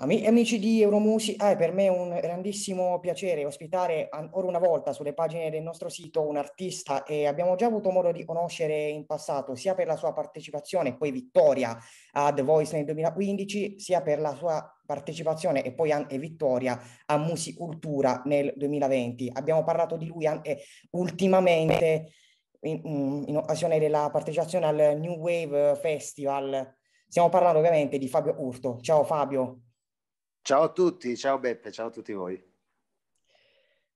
Amici di Euromusi, è eh, per me un grandissimo piacere ospitare ancora una volta sulle pagine del nostro sito un artista che abbiamo già avuto modo di conoscere in passato, sia per la sua partecipazione e poi vittoria a The Voice nel 2015, sia per la sua partecipazione e poi anche vittoria a Musicultura nel 2020. Abbiamo parlato di lui anche ultimamente in, mm, in occasione della partecipazione al New Wave Festival. Stiamo parlando ovviamente di Fabio Urto. Ciao Fabio, Ciao a tutti, ciao Beppe, ciao a tutti voi.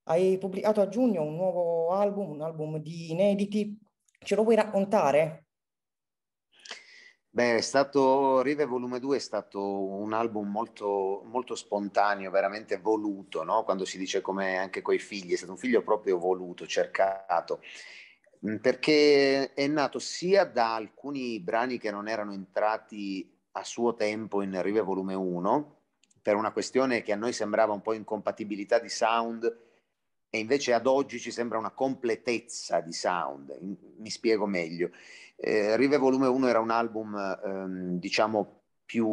Hai pubblicato a giugno un nuovo album, un album di inediti. Ce lo vuoi raccontare? Beh, è stato Rive Volume 2 è stato un album molto, molto spontaneo, veramente voluto, no? quando si dice come anche coi figli, è stato un figlio proprio voluto, cercato, mm, perché è nato sia da alcuni brani che non erano entrati a suo tempo in Rive Volume 1, per una questione che a noi sembrava un po' incompatibilità di sound e invece ad oggi ci sembra una completezza di sound, mi spiego meglio. Eh, Rive Volume 1 era un album, ehm, diciamo, più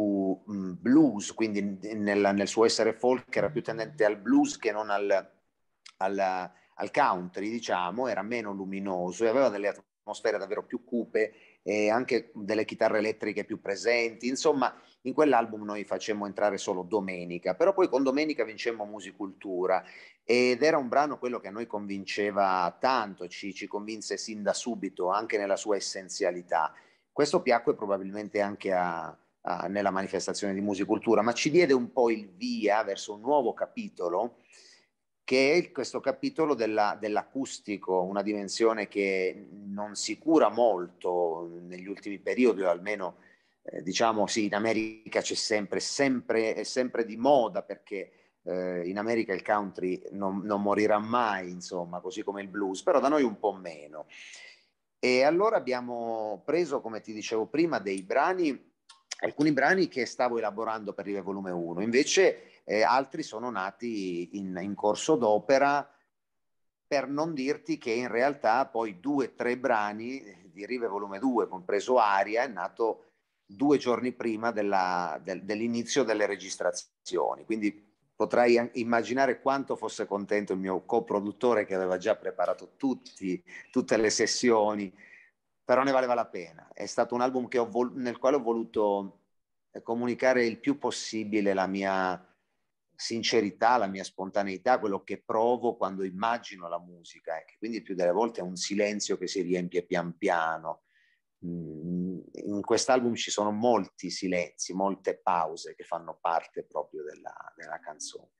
mm, blues, quindi nel, nel, suo essere folk era più tendente al blues che non al, al, al country, diciamo, era meno luminoso e aveva delle atmosfere davvero più cupe e anche delle chitarre elettriche più presenti. Insomma, in quell'album noi facemmo entrare solo Domenica, però poi con Domenica vincemmo Musicultura ed era un brano quello che a noi convinceva tanto, ci, ci convinse sin da subito, anche nella sua essenzialità. Questo piacque probabilmente anche a, a, nella manifestazione di Musicultura, ma ci diede un po' il via verso un nuovo capitolo che è questo capitolo della, dell'acustico, una dimensione che non si cura molto negli ultimi periodi, o almeno eh, diciamo sì, in America c'è sempre, sempre, è sempre di moda perché eh, in America il country non, non, morirà mai, insomma, così come il blues, però da noi un po' meno. E allora abbiamo preso, come ti dicevo prima, dei brani, alcuni brani che stavo elaborando per il volume 1, invece eh, altri sono nati in, in corso d'opera per non dirti che in realtà poi due o tre brani eh, di Rive Volume 2, compreso Aria, è nato due giorni prima della, del, dell'inizio delle registrazioni. Quindi potrai immaginare quanto fosse contento il mio coproduttore che aveva già preparato tutti, tutte le sessioni, però ne valeva la pena. È stato un album vol- nel quale ho voluto eh, comunicare il più possibile la mia sincerità, la mia spontaneità, quello che provo quando immagino la musica, e ecco. che quindi più delle volte è un silenzio che si riempie pian piano. Mm, in quest'album ci sono molti silenzi, molte pause che fanno parte proprio della, della canzone.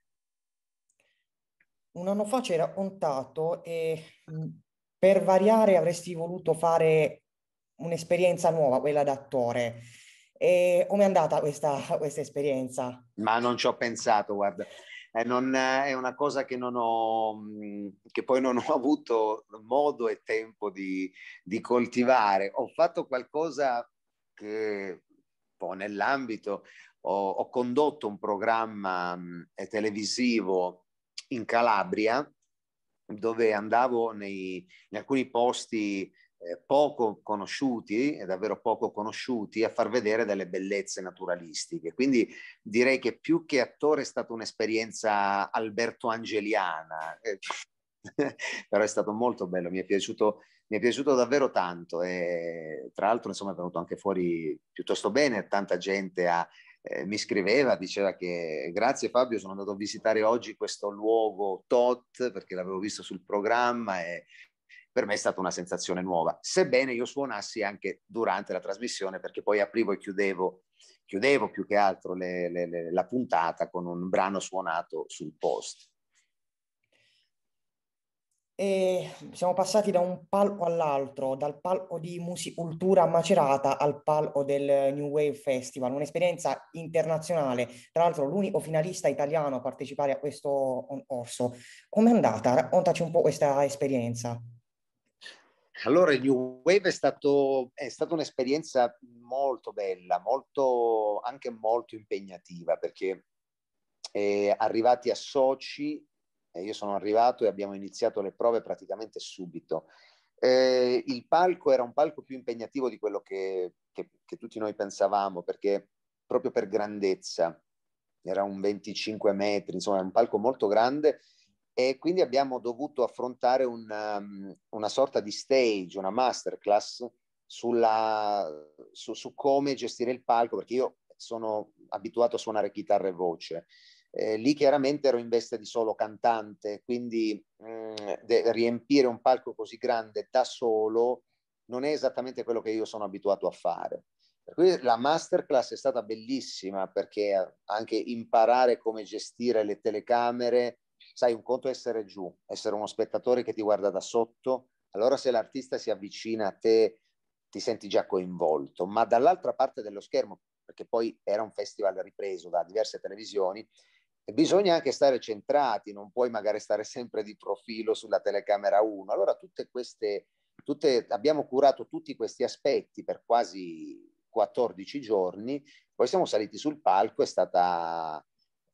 Un anno fa c'era Ontato e mm, per variare avresti voluto fare un'esperienza nuova, quella d'attore. E come è andata questa, questa esperienza? Ma non ci ho pensato, guarda. Eh, non, è una cosa che, non ho, che poi non ho avuto modo e tempo di, di coltivare. Ho fatto qualcosa che po' nell'ambito, ho, ho condotto un programma mh, televisivo in Calabria dove andavo nei, in alcuni posti eh, poco conosciuti, è eh, davvero poco conosciuti, a far vedere delle bellezze naturalistiche. Quindi direi che più che attore è stata un'esperienza alberto angeliana, eh, però è stato molto bello, mi è piaciuto mi è piaciuto davvero tanto e tra l'altro insomma è venuto anche fuori piuttosto bene, tanta gente ha, eh, mi scriveva, diceva che grazie Fabio sono andato a visitare oggi questo luogo TOT perché l'avevo visto sul programma e per me è stata una sensazione nuova, sebbene io suonassi anche durante la trasmissione perché poi aprivo e chiudevo, chiudevo più che altro le, le, le, la puntata con un brano suonato sul post. E siamo passati da un palco all'altro, dal palco di Musicultura Macerata al palco del New Wave Festival, un'esperienza internazionale, tra l'altro l'unico finalista italiano a partecipare a questo concorso. Com'è andata? Raccontaci un po' questa esperienza. Allora, il New Wave è, stato, è stata un'esperienza molto bella, molto, anche molto impegnativa, perché eh, arrivati a Sochi, eh, io sono arrivato e abbiamo iniziato le prove praticamente subito. Eh, il palco era un palco più impegnativo di quello che, che, che tutti noi pensavamo, perché proprio per grandezza, era un 25 metri, insomma, è un palco molto grande e quindi abbiamo dovuto affrontare una, um, una sorta di stage, una masterclass sulla, su, su, come gestire il palco, perché io sono abituato a suonare chitarra e voce. Eh, lì chiaramente ero in veste di solo cantante, quindi mh, mm, riempire un palco così grande da solo non è esattamente quello che io sono abituato a fare. Per cui la masterclass è stata bellissima perché anche imparare come gestire le telecamere, sai, un conto è essere giù, essere uno spettatore che ti guarda da sotto, allora se l'artista si avvicina a te ti senti già coinvolto, ma dall'altra parte dello schermo, perché poi era un festival ripreso da diverse televisioni, bisogna anche stare centrati, non puoi magari stare sempre di profilo sulla telecamera 1. Allora tutte queste, tutte, abbiamo curato tutti questi aspetti per quasi 14 giorni, poi siamo saliti sul palco, è stata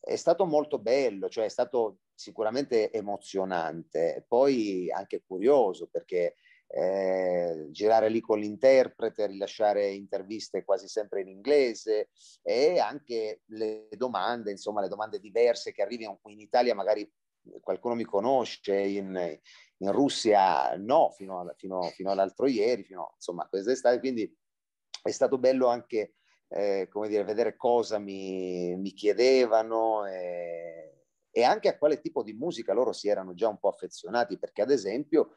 è stato molto bello, cioè è stato sicuramente emozionante, poi anche curioso perché eh, girare lì con l'interprete, rilasciare interviste quasi sempre in inglese e anche le domande, insomma le domande diverse che arrivano qui in Italia, magari qualcuno mi conosce, in, in Russia no, fino, a, fino, fino all'altro ieri, fino, insomma quest'estate, quindi è stato bello anche eh, come dire, vedere cosa mi, mi chiedevano e, eh, e, anche a quale tipo di musica loro si erano già un po' affezionati, perché ad esempio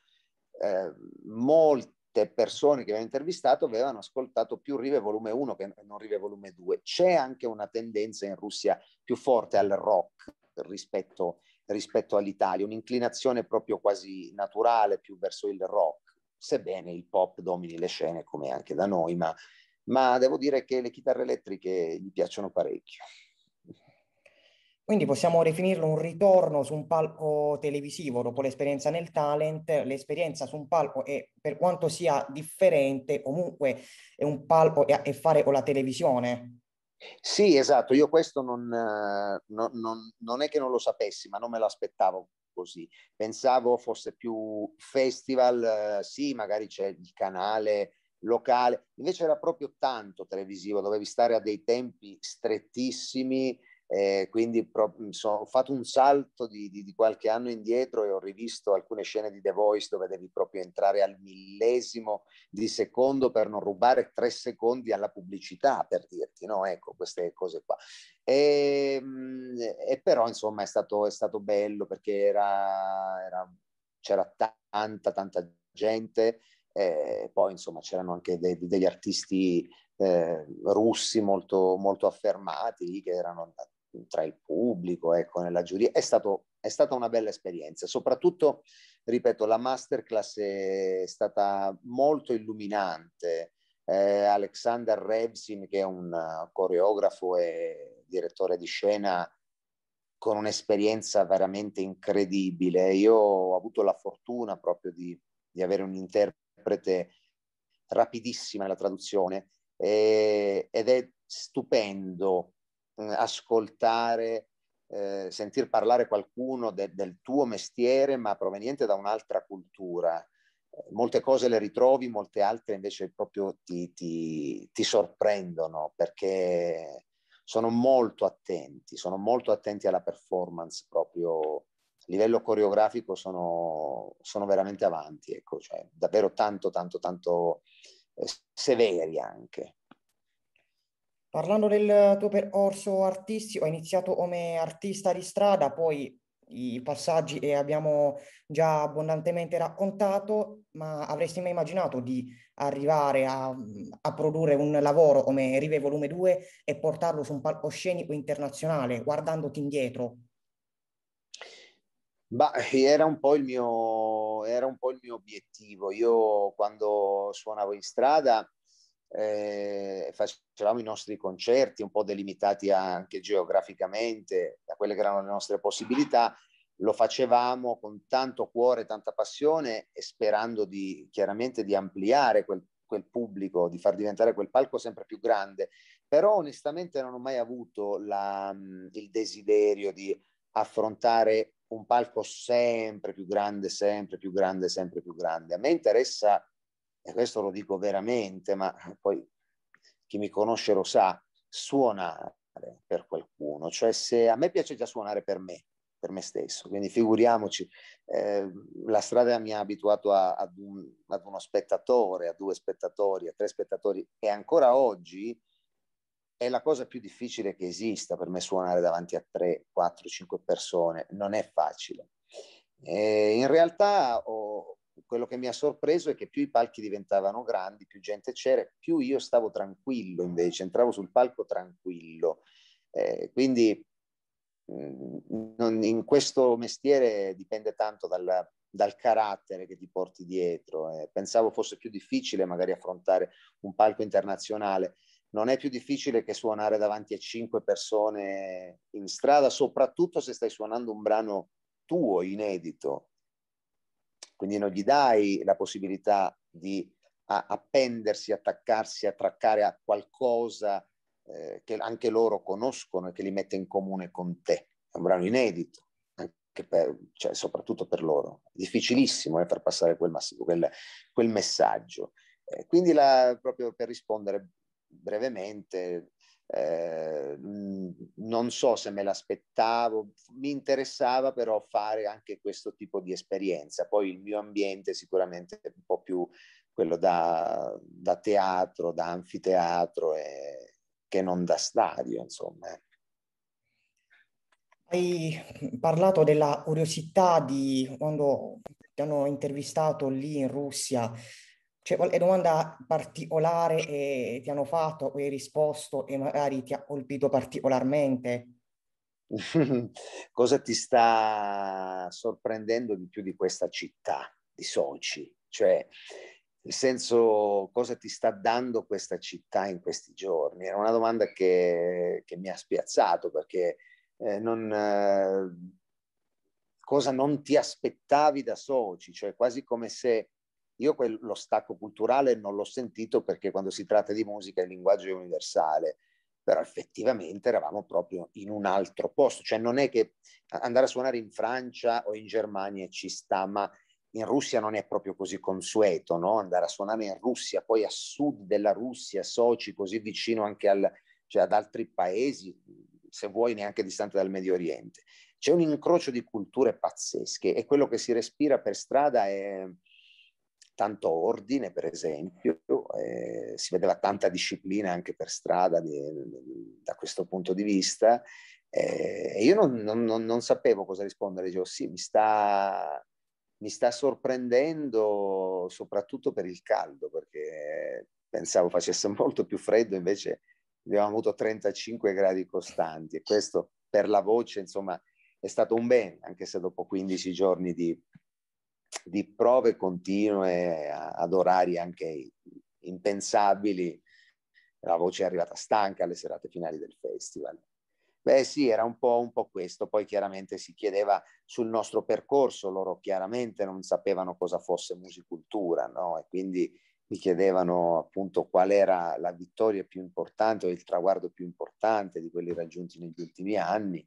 eh, molte persone che abbiamo intervistato avevano ascoltato più Rive volume 1 che non Rive volume 2. C'è anche una tendenza in Russia più forte al rock rispetto, rispetto all'Italia, un'inclinazione proprio quasi naturale più verso il rock, sebbene il pop domini le scene come anche da noi, ma ma devo dire che le chitarre elettriche gli piacciono parecchio. Quindi possiamo definirlo un ritorno su un palco televisivo dopo l'esperienza nel talent, l'esperienza su un palco è per quanto sia differente, comunque è un palco a che fare con la televisione. Sì, esatto, io questo non, non, non, non, è che non lo sapessi, ma non me l'aspettavo così. Pensavo fosse più festival, eh, sì, magari c'è il canale locale, invece era proprio tanto televisivo, dovevi stare a dei tempi strettissimi, eh, quindi ho fatto un salto di, di, di, qualche anno indietro e ho rivisto alcune scene di The Voice dove devi proprio entrare al millesimo di secondo per non rubare tre secondi alla pubblicità, per dirti, no? Ecco, queste cose qua. E, ehm, e però, insomma, è stato, è stato bello perché era, era, c'era tanta, tanta gente, e eh, poi insomma c'erano anche de- degli artisti eh, russi molto, molto affermati che erano tra il pubblico, ecco, nella giuria. È, stato, è stata una bella esperienza, soprattutto, ripeto, la masterclass è stata molto illuminante. Eh, Alexander Revsin, che è un coreografo e direttore di scena con un'esperienza veramente incredibile. Io ho avuto la fortuna proprio di, di avere un interprete interprete rapidissima nella traduzione eh, ed è stupendo eh, ascoltare, eh, sentir parlare qualcuno de, del tuo mestiere ma proveniente da un'altra cultura. Molte cose le ritrovi, molte altre invece proprio ti, ti, ti sorprendono perché sono molto attenti, sono molto attenti alla performance proprio livello coreografico sono, sono veramente avanti, ecco, cioè, davvero tanto, tanto, tanto eh, severi anche. Parlando del tuo percorso artistico, hai iniziato come artista di strada, poi i passaggi e eh, abbiamo già abbondantemente raccontato, ma avresti mai immaginato di arrivare a, a produrre un lavoro come Rive Volume 2 e portarlo su un palcoscenico internazionale, guardandoti indietro, Beh, era, un mio, era, un po il mio, obiettivo. Io quando suonavo in strada eh, facevamo i nostri concerti, un po' delimitati anche geograficamente da quelle che erano le nostre possibilità. Lo facevamo con tanto cuore, tanta passione e sperando di, chiaramente di ampliare quel, quel pubblico, di far diventare quel palco sempre più grande. Però onestamente non ho mai avuto la, mm, il desiderio di affrontare un palco sempre più grande, sempre più grande, sempre più grande. A me interessa, e questo lo dico veramente, ma poi chi mi conosce lo sa, suonare per qualcuno. Cioè se a me piace già suonare per me, per me stesso, quindi figuriamoci, eh, la strada mi ha abituato a, ad, un, ad, uno spettatore, a due spettatori, a tre spettatori e ancora oggi è la cosa più difficile che esista per me suonare davanti a 3, 4, 5 persone, non è facile. E eh, in realtà oh, quello che mi ha sorpreso è che più i palchi diventavano grandi, più gente c'era, più io stavo tranquillo invece, entravo sul palco tranquillo. Eh, quindi mh, mm, non, in questo mestiere dipende tanto dalla, dal carattere che ti porti dietro. Eh. Pensavo fosse più difficile magari affrontare un palco internazionale non è più difficile che suonare davanti a cinque persone in strada, soprattutto se stai suonando un brano tuo, inedito. Quindi non gli dai la possibilità di appendersi, attaccarsi, attraccare a qualcosa eh, che anche loro conoscono e che li mette in comune con te. È un brano inedito, per, cioè, soprattutto per loro. È difficilissimo eh, far passare quel, mass- quel, quel messaggio. Eh, quindi la, proprio per rispondere brevemente, eh, non so se me l'aspettavo, mi interessava però fare anche questo tipo di esperienza. Poi il mio ambiente sicuramente è un po' più quello da, da teatro, da anfiteatro e, che non da stadio, insomma. Hai parlato della curiosità di quando ti hanno intervistato lì in Russia cioè è domanda particolare e eh, ti hanno fatto e hai risposto e magari ti ha colpito particolarmente? Cosa ti sta sorprendendo di più di questa città di Soci? Cioè, nel senso, cosa ti sta dando questa città in questi giorni? Era una domanda che, che mi ha spiazzato perché eh, non... Eh, cosa non ti aspettavi da Soci? Cioè, quasi come se io quel, lo stacco culturale non l'ho sentito perché quando si tratta di musica il linguaggio è universale, però effettivamente eravamo proprio in un altro posto, cioè non è che andare a suonare in Francia o in Germania ci sta, ma in Russia non è proprio così consueto, no? andare a suonare in Russia, poi a sud della Russia, soci così vicino anche al, cioè ad altri paesi, se vuoi neanche distante dal Medio Oriente. C'è un incrocio di culture pazzesche e quello che si respira per strada è, tanto ordine, per esempio, eh, si vedeva tanta disciplina anche per strada di, da questo punto di vista. Eh, e io non, non, non, sapevo cosa rispondere, dicevo sì, mi sta, mi sta sorprendendo soprattutto per il caldo, perché pensavo facesse molto più freddo, invece abbiamo avuto 35 gradi costanti e questo per la voce, insomma, è stato un bene, anche se dopo 15 giorni di, di prove continue ad orari anche impensabili. La voce è arrivata stanca alle serate finali del festival. Beh sì, era un po', un po', questo, poi chiaramente si chiedeva sul nostro percorso, loro chiaramente non sapevano cosa fosse musicultura, no? E quindi mi chiedevano appunto qual era la vittoria più importante o il traguardo più importante di quelli raggiunti negli ultimi anni,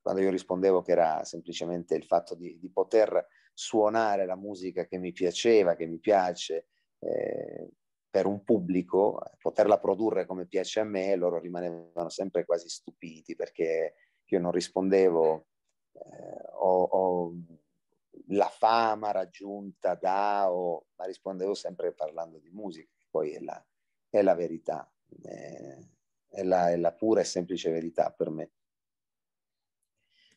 quando io rispondevo che era semplicemente il fatto di, di poter suonare la musica che mi piaceva, che mi piace eh, per un pubblico, eh, poterla produrre come piace a me, loro rimanevano sempre quasi stupiti perché io non rispondevo eh, o, o, la fama raggiunta da o, ma rispondevo sempre parlando di musica, che poi è la, è la verità, è, eh, è, la, è la pura e semplice verità per me.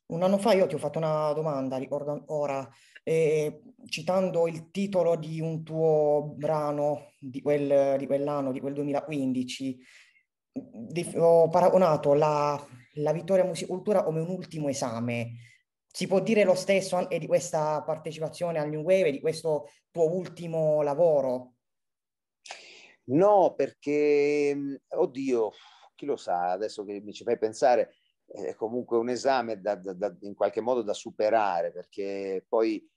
Un anno fa io ti ho fatto una domanda, ricordo ora, eh, citando il titolo di un tuo brano di, quel, di quell'anno, di quel 2015, di, ho paragonato la, la vittoria musicultura come un ultimo esame. Si può dire lo stesso anche di questa partecipazione al New Wave, di questo tuo ultimo lavoro? No, perché, mm, oddio, chi lo sa, adesso che mi ci fai pensare, è comunque un esame da, da, da, in qualche modo da superare perché poi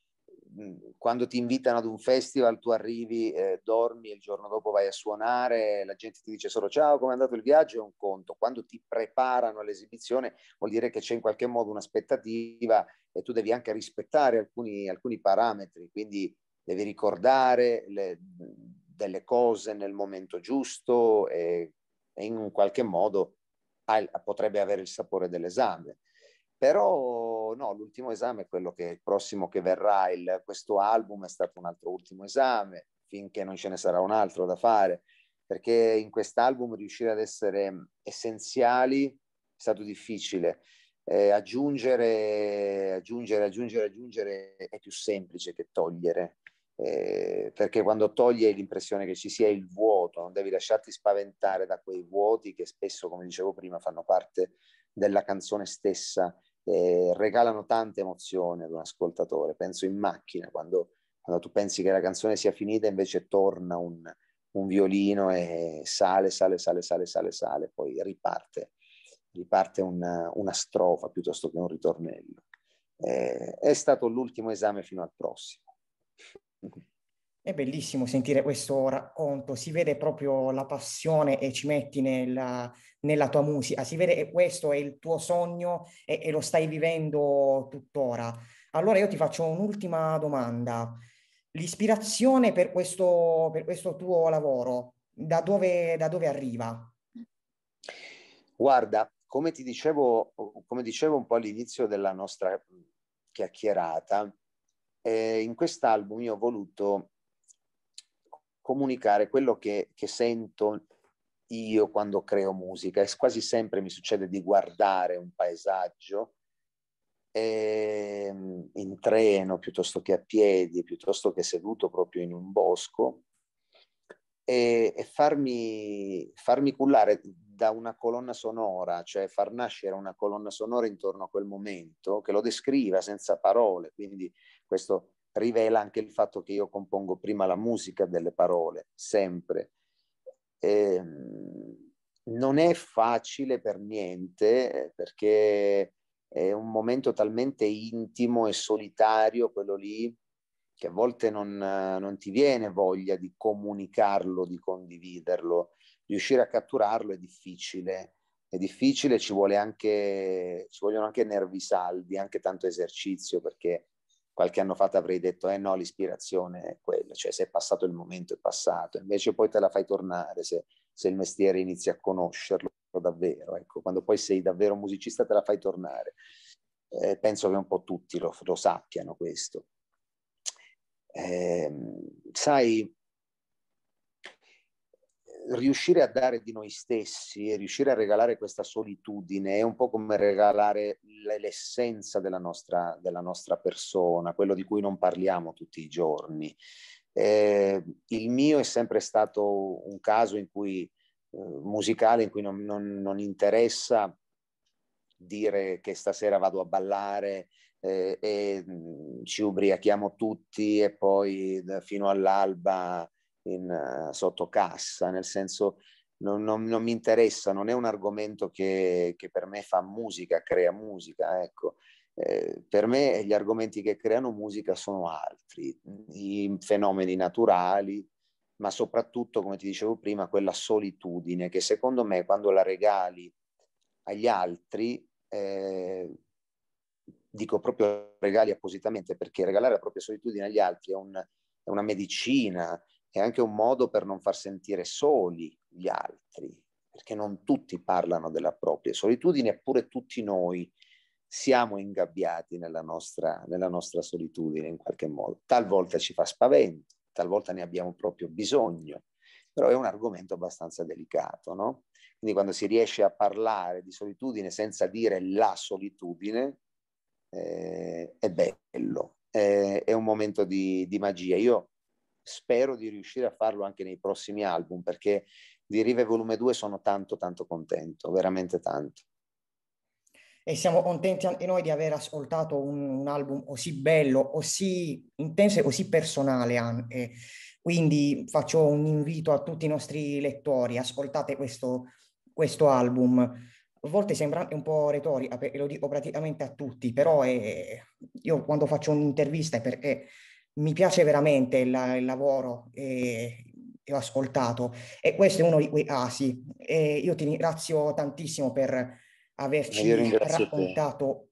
quando ti invitano ad un festival tu arrivi, eh, dormi e il giorno dopo vai a suonare, la gente ti dice solo ciao, come è andato il viaggio, è un conto. Quando ti preparano all'esibizione vuol dire che c'è in qualche modo un'aspettativa e tu devi anche rispettare alcuni, alcuni parametri, quindi devi ricordare le, delle cose nel momento giusto e, e in qualche modo potrebbe avere il sapore dell'esame. Però no, l'ultimo esame è quello che il prossimo che verrà, il, questo album è stato un altro ultimo esame, finché non ce ne sarà un altro da fare, perché in quest'album riuscire ad essere essenziali è stato difficile. Eh, aggiungere, aggiungere, aggiungere, aggiungere è più semplice che togliere eh, perché quando togli l'impressione che ci sia il vuoto, non devi lasciarti spaventare da quei vuoti che spesso, come dicevo prima, fanno parte della canzone stessa, eh, regalano tante emozioni ad un ascoltatore. Penso in macchina, quando, quando, tu pensi che la canzone sia finita, invece torna un, un violino e sale, sale, sale, sale, sale, sale, poi riparte, riparte una, una strofa piuttosto che un ritornello. Eh, è stato l'ultimo esame fino al prossimo. È bellissimo sentire questo racconto, si vede proprio la passione che ci metti nella, nella, tua musica, si vede che questo è il tuo sogno e, e lo stai vivendo tuttora. Allora io ti faccio un'ultima domanda. L'ispirazione per questo, per questo tuo lavoro, da dove, da dove arriva? Guarda, come ti dicevo, come dicevo un po' all'inizio della nostra chiacchierata, eh, in quest'album io ho voluto comunicare quello che, che sento io quando creo musica e quasi sempre mi succede di guardare un paesaggio eh, in treno piuttosto che a piedi, piuttosto che seduto proprio in un bosco e, e farmi, farmi cullare da una colonna sonora, cioè far nascere una colonna sonora intorno a quel momento che lo descriva senza parole, quindi questo rivela anche il fatto che io compongo prima la musica delle parole, sempre. E, ehm, non è facile per niente perché è un momento talmente intimo e solitario quello lì che a volte non, non ti viene voglia di comunicarlo, di condividerlo. Riuscire a catturarlo è difficile è difficile, ci, vuole anche, ci vogliono anche nervi saldi, anche tanto esercizio, perché qualche anno fa ti avrei detto eh no, l'ispirazione è quella, cioè se è passato il momento è passato, invece poi te la fai tornare se, se il mestiere inizi a conoscerlo davvero, ecco, quando poi sei davvero musicista te la fai tornare. Eh, penso che un po' tutti lo, lo sappiano questo. Eh, sai, riuscire a dare di noi stessi e riuscire a regalare questa solitudine è un po' come regalare l'essenza della nostra, della nostra persona, quello di cui non parliamo tutti i giorni. Eh, il mio è sempre stato un caso in cui, eh, musicale in cui non, non, non, interessa dire che stasera vado a ballare eh, e mm, ci ubriachiamo tutti e poi eh, fino all'alba in, uh, sotto cassa, nel senso non, non, non, mi interessa, non è un argomento che, che per me fa musica, crea musica, ecco. Eh, per me gli argomenti che creano musica sono altri, i fenomeni naturali, ma soprattutto, come ti dicevo prima, quella solitudine che secondo me quando la regali agli altri, eh, dico proprio regali appositamente, perché regalare la propria solitudine agli altri è, un, è una medicina, è anche un modo per non far sentire soli gli altri, perché non tutti parlano della propria solitudine, eppure tutti noi siamo ingabbiati nella nostra, nella nostra solitudine in qualche modo. Talvolta ci fa spavento, talvolta ne abbiamo proprio bisogno, però è un argomento abbastanza delicato, no? Quindi quando si riesce a parlare di solitudine senza dire la solitudine, eh, è bello, eh, è un momento di, di magia. Io spero di riuscire a farlo anche nei prossimi album perché di Rive Volume 2 sono tanto tanto contento, veramente tanto. E siamo contenti anche noi di aver ascoltato un, un album così bello, così intenso e così personale anche. Quindi faccio un invito a tutti i nostri lettori, ascoltate questo, questo album. A volte sembra anche un po' retorica, e lo dico praticamente a tutti, però è, io quando faccio un'intervista è perché mi piace veramente il, il lavoro e, e, ho ascoltato e questo è uno di quei casi. Ah, e io ti ringrazio tantissimo per eh, averci raccontato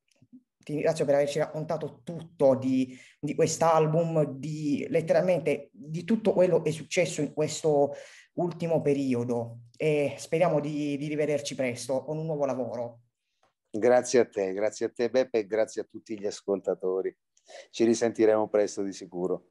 ti ringrazio per averci raccontato tutto di, di quest'album, di letteralmente di tutto quello che è successo in questo ultimo periodo e speriamo di, di rivederci presto con un nuovo lavoro. Grazie a te, grazie a te Beppe e grazie a tutti gli ascoltatori. Ci risentiremo presto di sicuro.